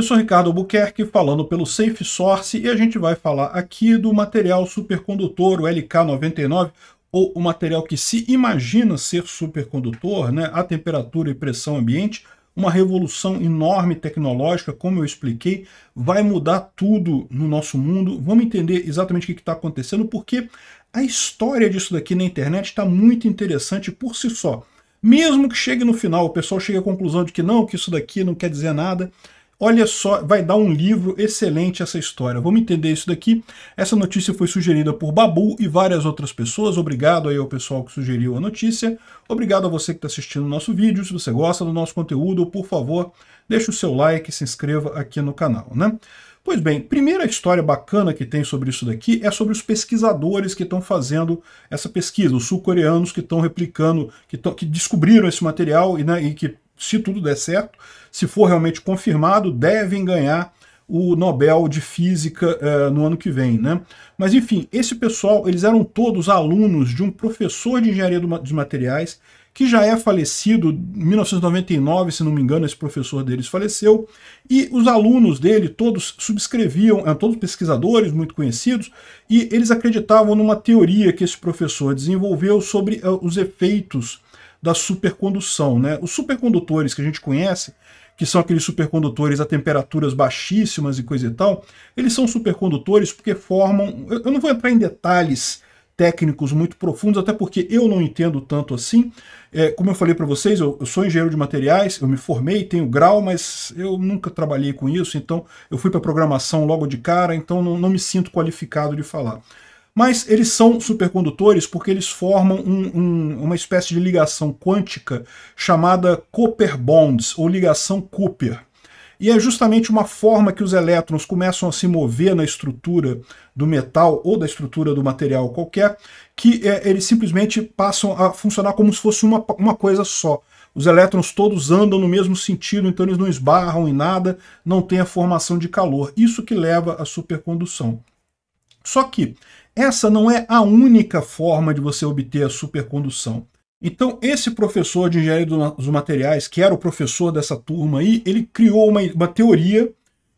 Eu sou Ricardo Albuquerque, falando pelo Safe Source, e a gente vai falar aqui do material supercondutor, o LK99, ou o material que se imagina ser supercondutor, né, a temperatura e pressão ambiente, uma revolução enorme tecnológica, como eu expliquei, vai mudar tudo no nosso mundo. Vamos entender exatamente o que está acontecendo, porque a história disso daqui na internet está muito interessante por si só. Mesmo que chegue no final, o pessoal chegue à conclusão de que não, que isso daqui não quer dizer nada, Olha só, vai dar um livro excelente essa história. Vamos entender isso daqui. Essa notícia foi sugerida por Babu e várias outras pessoas. Obrigado aí ao pessoal que sugeriu a notícia. Obrigado a você que está assistindo o nosso vídeo. Se você gosta do nosso conteúdo, por favor, deixe o seu like e se inscreva aqui no canal, né? Pois bem, primeira história bacana que tem sobre isso daqui é sobre os pesquisadores que estão fazendo essa pesquisa, os sul-coreanos que estão replicando, que, tão, que descobriram esse material e, né, e que se tudo der certo, se for realmente confirmado, devem ganhar o Nobel de Física uh, no ano que vem, né? Mas enfim, esse pessoal, eles eram todos alunos de um professor de engenharia de materiais que já é falecido, em 1999, se não me engano, esse professor deles faleceu, e os alunos dele todos subscreviam, eram todos pesquisadores muito conhecidos, e eles acreditavam numa teoria que esse professor desenvolveu sobre uh, os efeitos da supercondução. Né? Os supercondutores que a gente conhece, que são aqueles supercondutores a temperaturas baixíssimas e coisa e tal, eles são supercondutores porque formam. Eu não vou entrar em detalhes técnicos muito profundos, até porque eu não entendo tanto assim. É, como eu falei para vocês, eu, eu, sou engenheiro de materiais, eu me formei, tenho grau, mas eu nunca trabalhei com isso, então eu fui para programação logo de cara, então não, não me sinto qualificado de falar. Mas eles são supercondutores porque eles formam um, um, uma espécie de ligação quântica chamada Cooper bonds, ou ligação Cooper. E é justamente uma forma que os elétrons começam a se mover na estrutura do metal ou da estrutura do material qualquer, que é, eles simplesmente passam a funcionar como se fosse uma, uma coisa só. Os elétrons todos andam no mesmo sentido, então eles não esbarram em nada, não tem a formação de calor. Isso que leva à supercondução. Só que essa não é a única forma de você obter a supercondução. Então, esse professor de engenharia dos materiais, que era o professor dessa turma aí, ele criou uma, uma teoria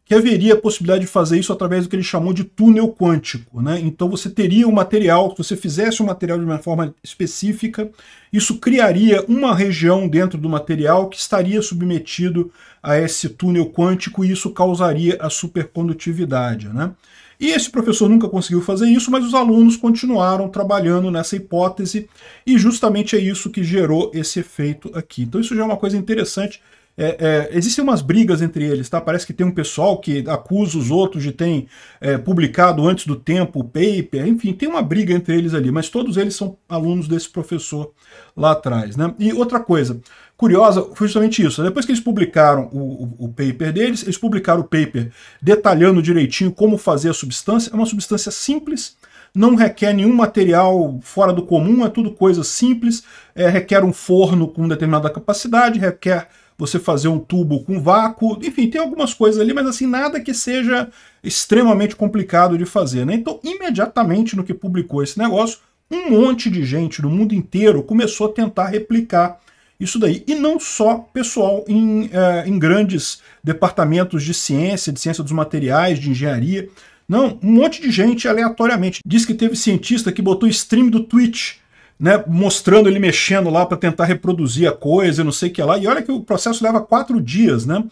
que haveria a possibilidade de fazer isso através do que ele chamou de túnel quântico. Né? Então você teria um material, se você fizesse o um material de uma forma específica, isso criaria uma região dentro do material que estaria submetido a esse túnel quântico e isso causaria a supercondutividade. Né? E esse professor nunca conseguiu fazer isso, mas os alunos continuaram trabalhando nessa hipótese e justamente é isso que gerou esse efeito aqui. Então isso já é uma coisa interessante é, é, existem umas brigas entre eles, tá? Parece que tem um pessoal que acusa os outros de ter é, publicado antes do tempo o paper, enfim, tem uma briga entre eles ali, mas todos eles são alunos desse professor lá atrás, né? E outra coisa curiosa foi justamente isso. Depois que eles publicaram o, o, o paper deles, eles publicaram o paper detalhando direitinho como fazer a substância. É uma substância simples, não requer nenhum material fora do comum, é tudo coisa simples, é, requer um forno com determinada capacidade, requer você fazer um tubo com vácuo, enfim, tem algumas coisas ali, mas assim, nada que seja extremamente complicado de fazer, né? Então, imediatamente no que publicou esse negócio, um monte de gente do mundo inteiro começou a tentar replicar isso daí. E não só pessoal em, eh, em grandes departamentos de ciência, de ciência dos materiais, de engenharia. Não, um monte de gente aleatoriamente. Diz que teve cientista que botou stream do Twitch né, mostrando ele mexendo lá para tentar reproduzir a coisa, não sei o que lá. E olha que o processo leva quatro dias, né?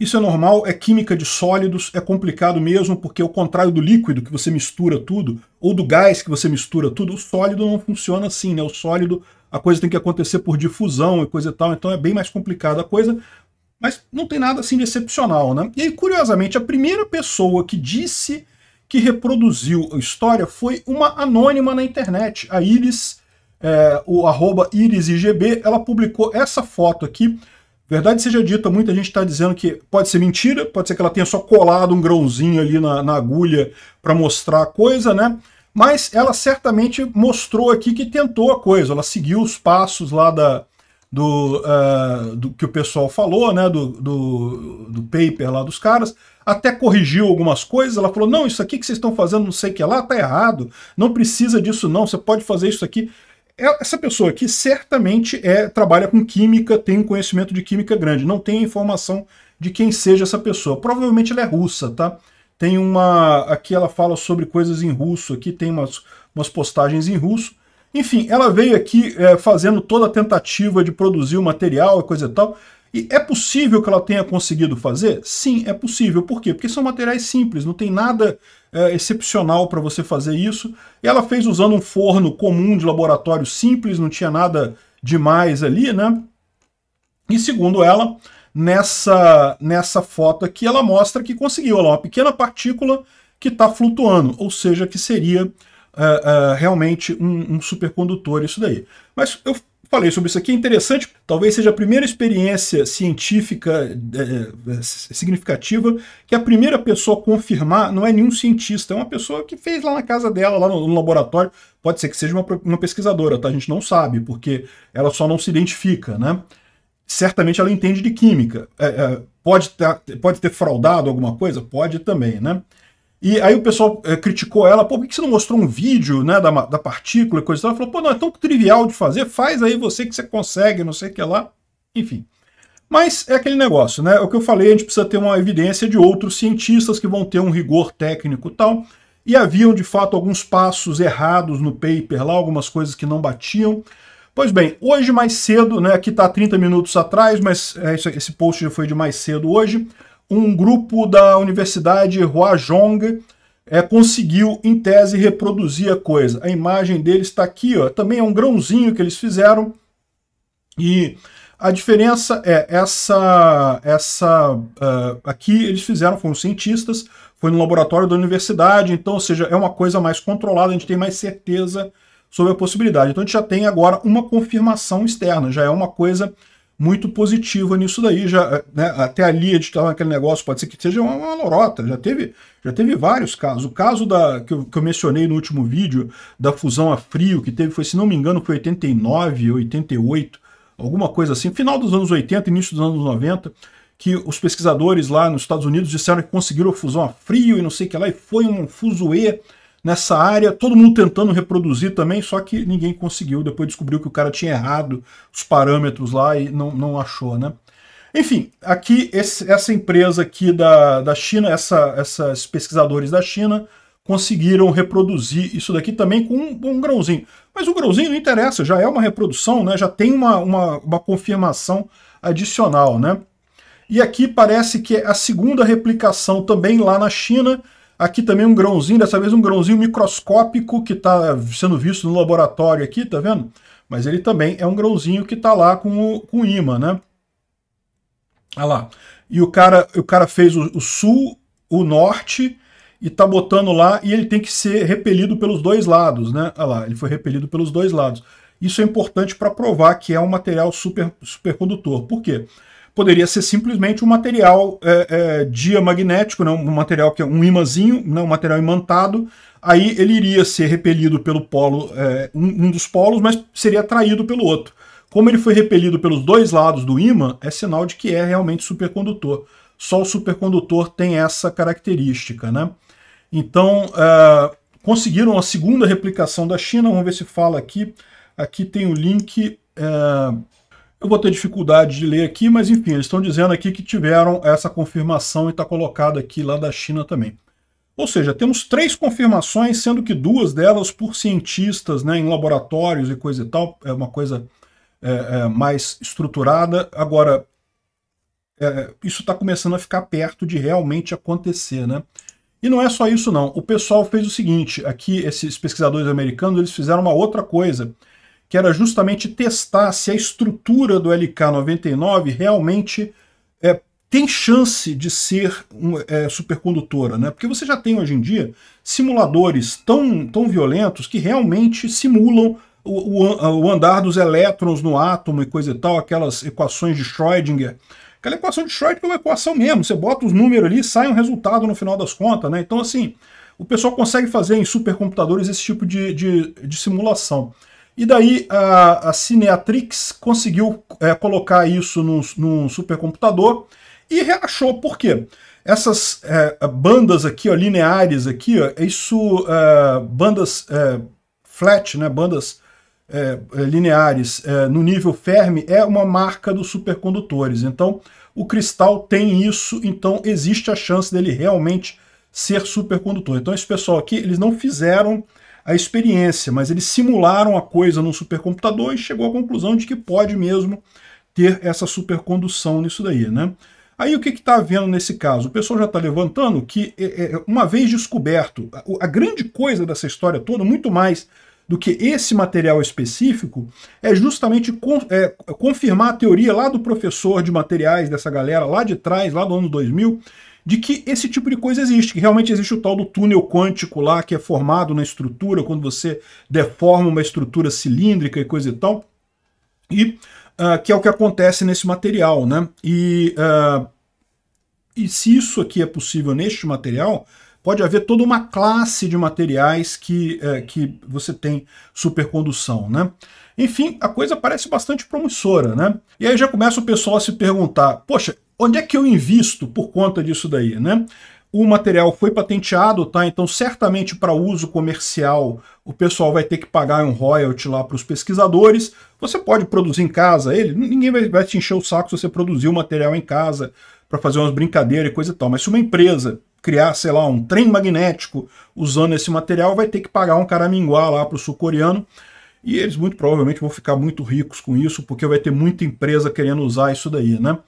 Isso é normal, é química de sólidos, é complicado mesmo, porque ao contrário do líquido que você mistura tudo, ou do gás que você mistura tudo, o sólido não funciona assim, né? O sólido, a coisa tem que acontecer por difusão e coisa e tal, então é bem mais complicada a coisa, mas não tem nada assim de excepcional, né? E aí, curiosamente, a primeira pessoa que disse que reproduziu a história foi uma anônima na internet, a Iris é, o arroba IrisIGB, ela publicou essa foto aqui. Verdade seja dita, muita gente está dizendo que pode ser mentira, pode ser que ela tenha só colado um grãozinho ali na, na agulha para mostrar a coisa, né? Mas ela certamente mostrou aqui que tentou a coisa, ela seguiu os passos lá da, do, uh, do que o pessoal falou, né? Do, do, do paper lá dos caras, até corrigiu algumas coisas. Ela falou: não, isso aqui que vocês estão fazendo, não sei o que lá, tá errado, não precisa disso, não, você pode fazer isso aqui. É, essa pessoa aqui certamente é, trabalha com química, tem um conhecimento de química grande, não tem informação de quem seja essa pessoa. Provavelmente ela é russa, tá? Tem uma. Aqui ela fala sobre coisas em russo, aqui tem umas, umas postagens em russo. Enfim, ela veio aqui é, fazendo toda a tentativa de produzir o material e coisa e tal. E é possível que ela tenha conseguido fazer? Sim, é possível. Por quê? Porque são materiais simples, não tem nada é, excepcional para você fazer isso. Ela fez usando um forno comum de laboratório simples, não tinha nada demais ali, né? E segundo ela, nessa, nessa foto aqui, ela mostra que conseguiu lá, é uma pequena partícula que está flutuando, ou seja, que seria uh, uh, realmente um, um supercondutor isso daí. Mas eu falei sobre isso aqui, é interessante, talvez seja a primeira experiência científica é, é, é, significativa que a primeira pessoa a confirmar não é nenhum cientista, é uma pessoa que fez lá na casa dela, lá no, no laboratório, pode ser que seja uma, uma pesquisadora, tá? A gente não sabe, porque ela só não se identifica, né? certamente ela entende de química. É, é, pode, ter, tá, pode ter fraudado alguma coisa? Pode também, né? E aí o pessoal é, criticou ela, pô, por que você não mostrou um vídeo né, da, da partícula e coisa e tal? Ela falou, pô, não, é tão trivial de fazer, faz aí você que você consegue, não sei o que lá. Enfim. Mas é aquele negócio, né? É o que eu falei, a gente precisa ter uma evidência de outros cientistas que vão ter um rigor técnico e tal. E haviam, de fato, alguns passos errados no paper lá, algumas coisas que não batiam. Pois bem, hoje mais cedo, né? Aqui está 30 minutos atrás, mas eh, esse post já foi de mais cedo hoje um grupo da Universidade Huajong é, conseguiu, em tese, reproduzir a coisa. A imagem dele está aqui, ó, também é um grãozinho que eles fizeram. E a diferença é essa, essa uh, aqui eles fizeram, foram cientistas, foi no laboratório da universidade, então, ou seja, é uma coisa mais controlada, a gente tem mais certeza sobre a possibilidade. Então a gente já tem agora uma confirmação externa, já é uma coisa muito positiva nisso daí. Já, né, até ali editaram aquele negócio, pode ser que seja uma, uma, lorota. Já teve, já teve vários casos. O caso da, que, eu, que eu mencionei no último vídeo, da fusão a frio, que teve, foi, se não me engano, foi 89, 88, alguma coisa assim, final dos anos 80, início dos anos 90, que os pesquisadores lá nos Estados Unidos disseram que conseguiram fusão a frio e não sei o que lá, e foi um fuso e nessa área, todo mundo tentando reproduzir também, só que ninguém conseguiu. Depois descobriu que o cara tinha errado os parâmetros lá e não, não achou, né? Enfim, aqui esse, essa empresa aqui da, da China, essa, esses pesquisadores da China conseguiram reproduzir isso daqui também com um, um grãozinho. Mas o grãozinho não interessa, já é uma reprodução, né? já tem uma, uma, uma confirmação adicional. Né? E aqui parece que é a segunda replicação também lá na China, Aqui também um grãozinho, dessa vez um grãozinho microscópico que está sendo visto no laboratório aqui, tá vendo? Mas ele também é um grãozinho que está lá com o, com o imã, né? Olha lá. E o cara, o cara fez o, o sul, o norte e tá botando lá e ele tem que ser repelido pelos dois lados, né? Olha lá, ele foi repelido pelos dois lados. Isso é importante para provar que é um material super supercondutor. Por quê? poderia ser simplesmente um material é, é, diamagnético, né? um material que é um imãzinho, né? um material imantado, aí ele iria ser repelido pelo polo, é, um, um, dos polos, mas seria atraído pelo outro. Como ele foi repelido pelos dois lados do imã, é sinal de que é realmente supercondutor. Só o supercondutor tem essa característica. Né? Então, uh, conseguiram a segunda replicação da China, vamos ver se fala aqui. Aqui tem o link... Uh, eu vou ter dificuldade de ler aqui, mas enfim, eles estão dizendo aqui que tiveram essa confirmação e está colocado aqui lá da China também. Ou seja, temos três confirmações, sendo que duas delas por cientistas né, em laboratórios e coisa e tal, é uma coisa é, é, mais estruturada. Agora, é, isso está começando a ficar perto de realmente acontecer, né? E não é só isso não, o pessoal fez o seguinte, aqui esses pesquisadores americanos, eles fizeram uma outra coisa, que era justamente testar se a estrutura do LK99 realmente é, tem chance de ser é, supercondutora, né? Porque você já tem hoje em dia simuladores tão, tão violentos que realmente simulam o, o, o andar dos elétrons no átomo e coisa e tal, aquelas equações de Schrödinger. Aquela equação de Schrödinger é uma equação mesmo, você bota os números ali sai um resultado no final das contas, né? Então, assim, o pessoal consegue fazer em supercomputadores esse tipo de, de, de simulação. E daí a, a Cineatrix conseguiu é, colocar isso num, num, supercomputador e achou por quê? Essas é, bandas aqui, ó, lineares aqui, ó, isso, é, bandas é, flat, né, bandas é, é, lineares no nível Fermi é uma marca dos supercondutores. Então, o cristal tem isso, então existe a chance dele realmente ser supercondutor. Então, esse pessoal aqui, eles não fizeram a experiência, mas eles simularam a coisa num supercomputador e chegou à conclusão de que pode mesmo ter essa supercondução nisso daí, né? Aí o que está havendo nesse caso? O pessoal já está levantando que, é, é, é, uma vez descoberto, a grande coisa dessa história toda, muito mais do que esse material específico, é justamente confirmar a teoria lá do professor de materiais dessa galera, lá de trás, lá do ano 2000, de que esse tipo de coisa existe, que realmente existe o tal do túnel quântico lá, que é formado na estrutura, quando você deforma uma estrutura cilíndrica e coisa e tal, e uh, que é o que acontece nesse material, né? E, uh, e se isso aqui é possível neste material, pode haver toda uma classe de materiais que, uh, que você tem supercondução, né? Enfim, a coisa parece bastante promissora, né? E aí já começa o pessoal a se perguntar, poxa, onde é que eu invisto por conta disso daí, né? O material foi patenteado, tá? Então, certamente para uso comercial, o pessoal vai ter que pagar um royalty lá para os pesquisadores. Você pode produzir em casa ele, ninguém vai, vai te encher o saco se você produzir o material em casa para fazer umas brincadeiras e coisa e tal. Mas se uma empresa criar, sei lá, um trem magnético usando esse material, vai ter que pagar um caraminguá lá para o sul-coreano. E eles muito provavelmente vão ficar muito ricos com isso, porque vai ter muita empresa querendo usar isso daí, né?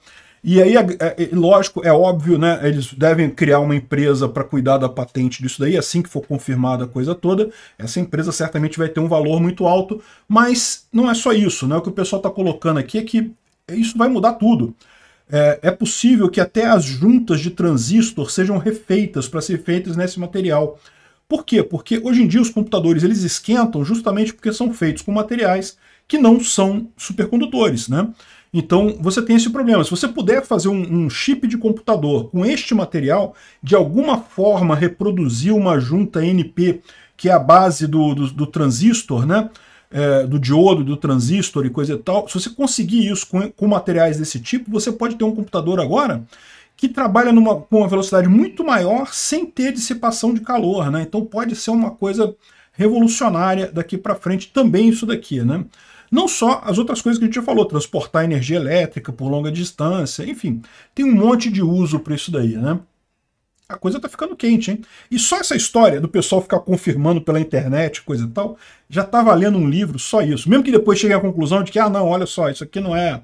E aí, é, é, é, lógico, é óbvio, né? Eles devem criar uma empresa para cuidar da patente disso daí, assim que for confirmada a coisa toda. Essa empresa certamente vai ter um valor muito alto, mas não é só isso, né? O que o pessoal está colocando aqui é que isso vai mudar tudo. É, é, possível que até as juntas de transistor sejam refeitas para ser feitas nesse material. Por quê? Porque hoje em dia os computadores eles esquentam justamente porque são feitos com materiais que não são supercondutores, né? Então você tem esse problema. Se você puder fazer um, um chip de computador com este material, de alguma forma reproduzir uma junta NP, que é a base do, do, do transistor, né? É, do diodo, do transistor e coisa e tal. Se você conseguir isso com, com materiais desse tipo, você pode ter um computador agora que trabalha numa, com uma velocidade muito maior sem ter dissipação de calor, né? Então pode ser uma coisa revolucionária daqui para frente também isso daqui, né? Não só as outras coisas que a gente já falou, transportar energia elétrica por longa distância, enfim, tem um monte de uso para isso daí, né? A coisa tá ficando quente, hein? E só essa história do pessoal ficar confirmando pela internet, coisa e tal, já tá valendo um livro só isso. Mesmo que depois chegue à conclusão de que, ah, não, olha só, isso aqui não é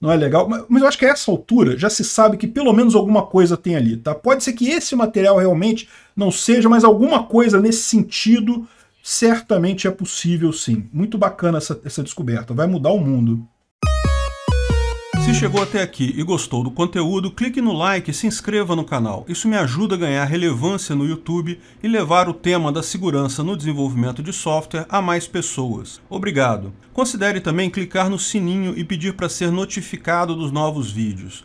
não é legal. Mas eu acho que a essa altura já se sabe que pelo menos alguma coisa tem ali, tá? Pode ser que esse material realmente não seja, mas alguma coisa nesse sentido Certamente é possível sim. Muito bacana essa, essa descoberta, vai mudar o mundo. Se chegou até aqui e gostou do conteúdo, clique no like e se inscreva no canal. Isso me ajuda a ganhar relevância no YouTube e levar o tema da segurança no desenvolvimento de software a mais pessoas. Obrigado. Considere também clicar no sininho e pedir para ser notificado dos novos vídeos.